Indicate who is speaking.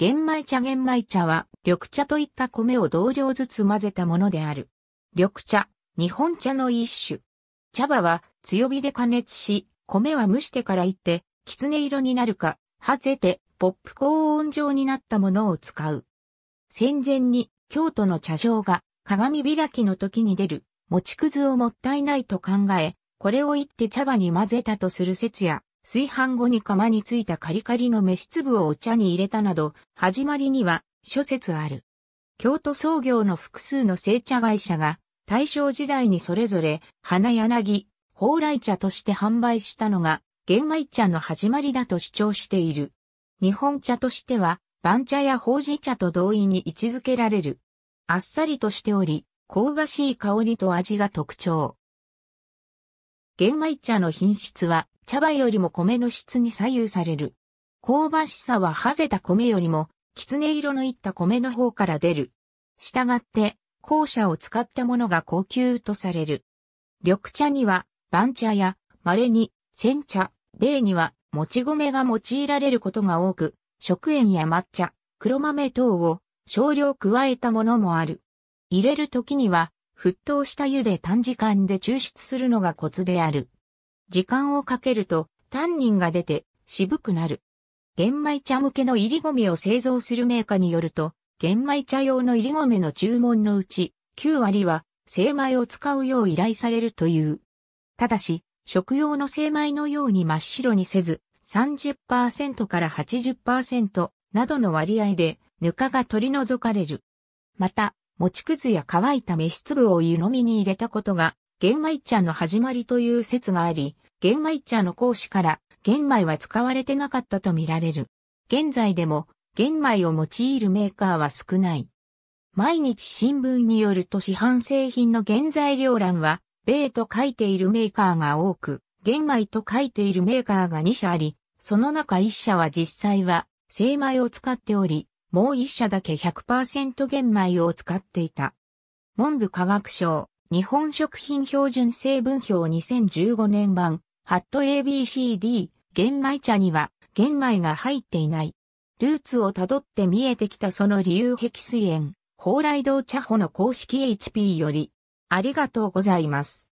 Speaker 1: 玄米茶玄米茶は、緑茶といった米を同量ずつ混ぜたものである。緑茶、日本茶の一種。茶葉は強火で加熱し、米は蒸してからいって、狐色になるか、はぜて、ポップコーン状になったものを使う。戦前に、京都の茶場が、鏡開きの時に出る、餅くずをもったいないと考え、これを言って茶葉に混ぜたとする説や、炊飯後に釜についたカリカリの飯粒をお茶に入れたなど、始まりには諸説ある。京都創業の複数の製茶会社が、大正時代にそれぞれ、花柳、蓬莱茶として販売したのが、玄米茶の始まりだと主張している。日本茶としては、番茶やほうじ茶と同意に位置づけられる。あっさりとしており、香ばしい香りと味が特徴。玄米茶の品質は茶葉よりも米の質に左右される。香ばしさははぜた米よりも、きつね色のいった米の方から出る。したがって、校舎を使ったものが高級とされる。緑茶には、番茶や、稀に、煎茶、米には、もち米が用いられることが多く、食塩や抹茶、黒豆等を少量加えたものもある。入れる時には、沸騰した湯で短時間で抽出するのがコツである。時間をかけると、タンニンが出て、渋くなる。玄米茶向けの入り米を製造するメーカーによると、玄米茶用の入り米の注文のうち、9割は精米を使うよう依頼されるという。ただし、食用の精米のように真っ白にせず、30%から80%などの割合で、ぬかが取り除かれる。また、餅くずや乾いた飯粒を湯飲みに入れたことが玄米茶の始まりという説があり、玄米茶の講師から玄米は使われてなかったとみられる。現在でも玄米を用いるメーカーは少ない。毎日新聞によると市販製品の原材料欄は、米と書いているメーカーが多く、玄米と書いているメーカーが2社あり、その中1社は実際は精米を使っており、もう1社だけ100%玄米を使っていた。文部科学省日本食品標準成分表2015年版、ハット ABCD、玄米茶には玄米が入っていない。ルーツをたどって見えてきたその理由壁水炎、蓬莱堂茶穂の公式 HP より、ありがとうございます。